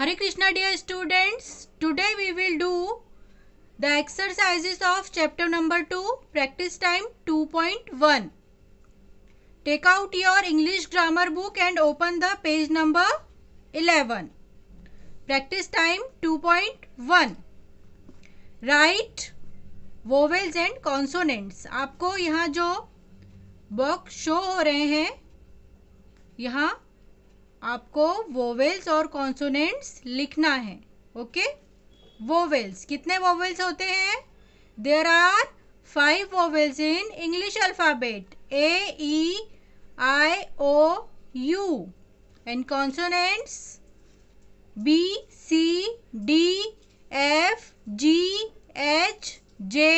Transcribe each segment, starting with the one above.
Hare Krishna dear students today we will do the exercises of chapter number two practice time two point one take out your English grammar book and open the page number eleven practice time two point one right vowels and consonants आपको यहाँ जो box show हो रहे हैं यहाँ आपको vowels और consonants लिखना है ओके वोवेल्स कितने वोवेल्स होते हैं there are five vowels in English alphabet A E I O U and consonants B C D F G H J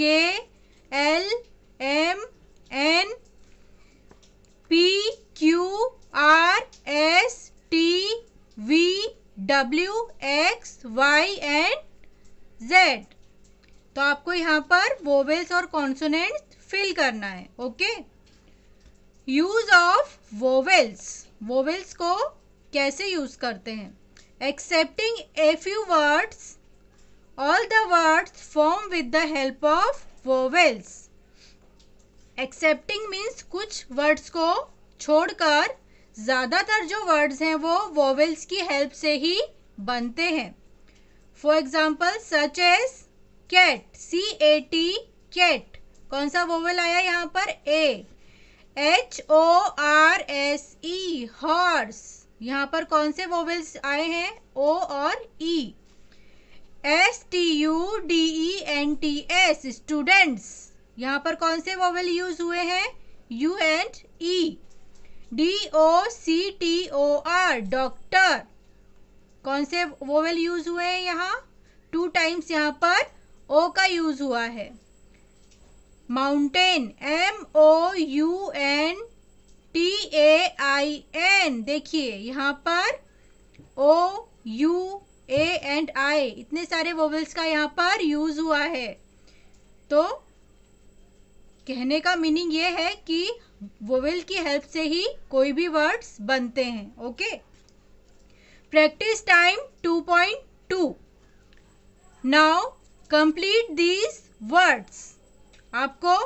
K L M N P Q R S T V W X Y and Z तो आपको यहाँ पर vowels और consonant fill करना है okay use of vowels vowels को कैसे use करते हैं excepting a few words all the words form with the help of vowels excepting means कुछ वर्ड्स को छोड़कर ज़्यादातर जो वर्ड्स हैं वो वोवेल्स की हेल्प से ही बनते हैं for example such as cat C A T cat कौन सा वोवेल आया यहाँ पर A H O R S E horse यहाँ पर कौन से वोवेल्स आए हैं ओ और E S T U D E N T S students यहाँ पर कौन से वोवेल यूज हुए हैं U and E D O C T O R doctor कौन से वोवेल यूज हुए हैं यहाँ टू टाइम्स यहाँ पर ओ का यूज हुआ है mountain M O U N T A I N देखिए यहाँ पर ओ यू ए एंड आई इतने सारे वोवेल्स का यहाँ पर यूज हुआ है तो कहने का मीनिंग ये है कि वोवेल की हेल्प से ही कोई भी वर्ड्स बनते हैं okay practice time 2.2 now complete these words आपको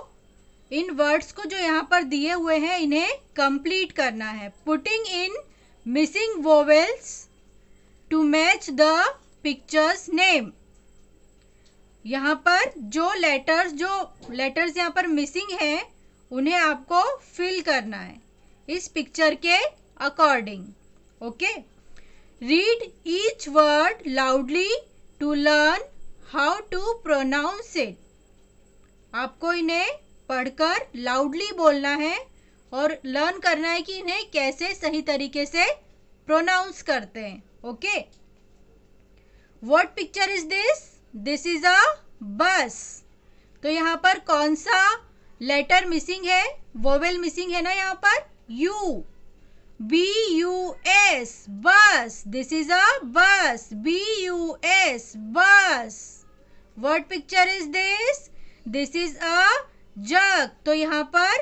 इन वर्ड्स को जो यहाँ पर दिए हुए हैं इन्हें कंप्लीट करना है putting in missing vowels to match the pictures name यहाँ पर जो लेटर्स जो लेटर्स यहाँ पर मिसिंग है उन्हें आपको फिल करना है इस पिक्चर के according okay read each word loudly to learn how to pronounce it आपको इन्हें पढ़कर लाउडली बोलना है और लर्न करना है कि इन्हें कैसे सही तरीके से प्रोनाउंस करते हैं okay what picture is this this is a bus तो यहाँ पर कौन सा लेटर मिसिंग है वोवेल मिसिंग है ना यहाँ पर U B U S bus this is a bus B U S bus word picture is this this is a jug तो यहाँ पर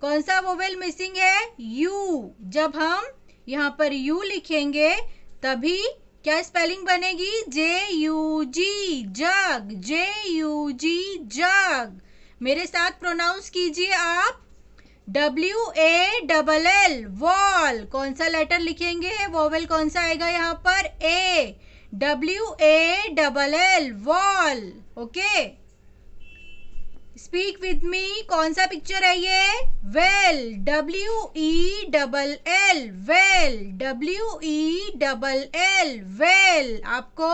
कौन सा वोवेल मिसिंग है यू जब हम यहाँ पर यू लिखेंगे तभी क्या स्पेलिंग बनेगी जे you ji jug J you जी जग मेरे साथ प्रोनाउंस कीजिए आप W A double L wall कौन सा लेटर लिखेंगे वॉवेल कौन सा आएगा यहाँ पर A W A double L wall okay speak with me कौन सा पिक्चर है ये well W E double L well W E double L well आपको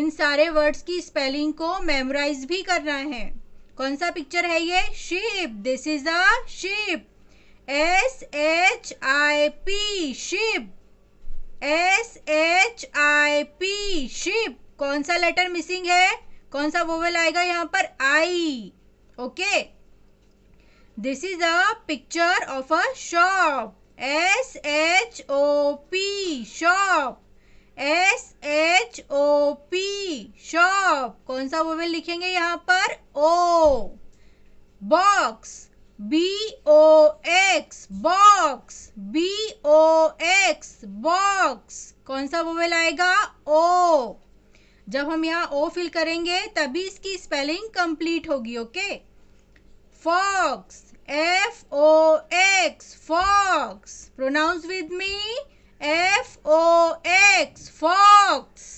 इन सारे वर्ड्स की स्पेलिंग को मेमोराइज भी करना है कौन सा पिक्चर है ये ship this is a ship S H I P ship S H I P ship कौन सा लेटर मिसिंग है कौन सा वोवेल आएगा यहाँ पर I okay this is a picture of a shop S H O P shop S H O P shop कौन सा वोवेल लिखेंगे यहाँ पर O box B O X box B O X box कौन सा वोवेल आएगा ओ जब हम यहाँ ओ फिल करेंगे तभी इसकी स्पेलिंग कंप्लीट होगी okay fox F O X fox pronounce with me F O X fox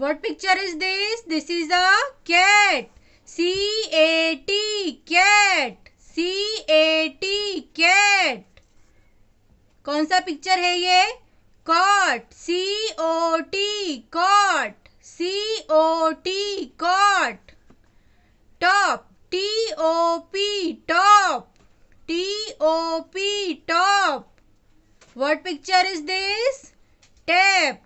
what picture is this this is a cat c a t cat c a t cat कौन सा picture है ये Cot, C O T, C O T, C C O T, Cot. Top, T O P, top, T O P, top. What picture is this? Tap,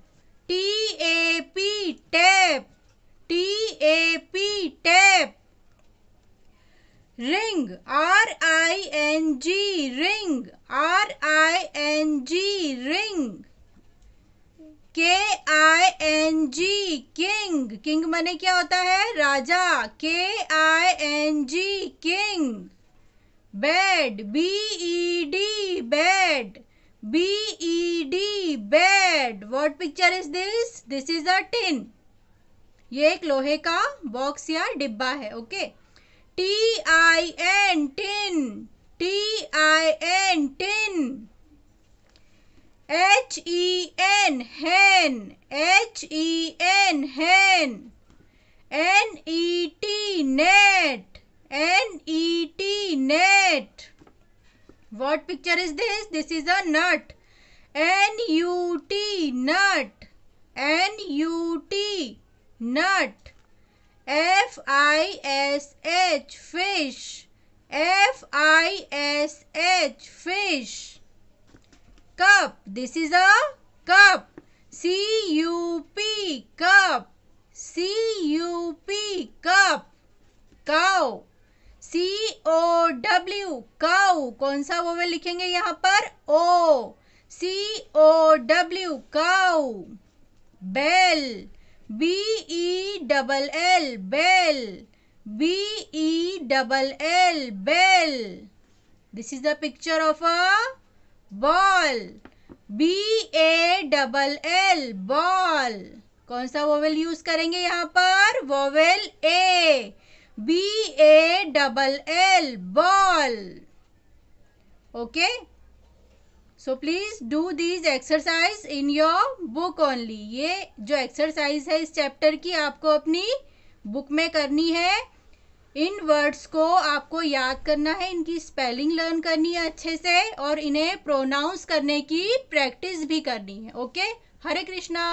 जी king king मने क्या होता है राजा के I N G king bed B E D bed B E D bed what picture is this this is a tin ये एक लोहे का बॉक्स या डिब्बा है okay T I N tin T I N tin H E N hen H E N hen N E T net N E T net what picture is this this is a nut N U T nut N U T nut F I S H fish F I S H fish cup this is a cup c u p cup c u p cup cow c o w cow कौन सा vowel लिखेंगे यहाँ पर O c o w cow bell b e double l bell b e double l bell this is the picture of a ball B A double L ball कौन सा vowel use करेंगे यहाँ पर vowel A B A double L ball okay so please do these exercise in your book only ये जो exercise है इस chapter की आपको अपनी बुक में करनी है इन वर्ड्स को आपको याद करना है इनकी स्पेलिंग लर्न करनी है अच्छे से और इन्हें प्रोनाउंस करने की प्रैक्टिस भी करनी है ओके हरे कृष्णा